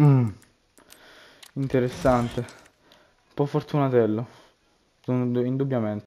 Mm. Interessante. Un po' fortunatello. Indubbiamente.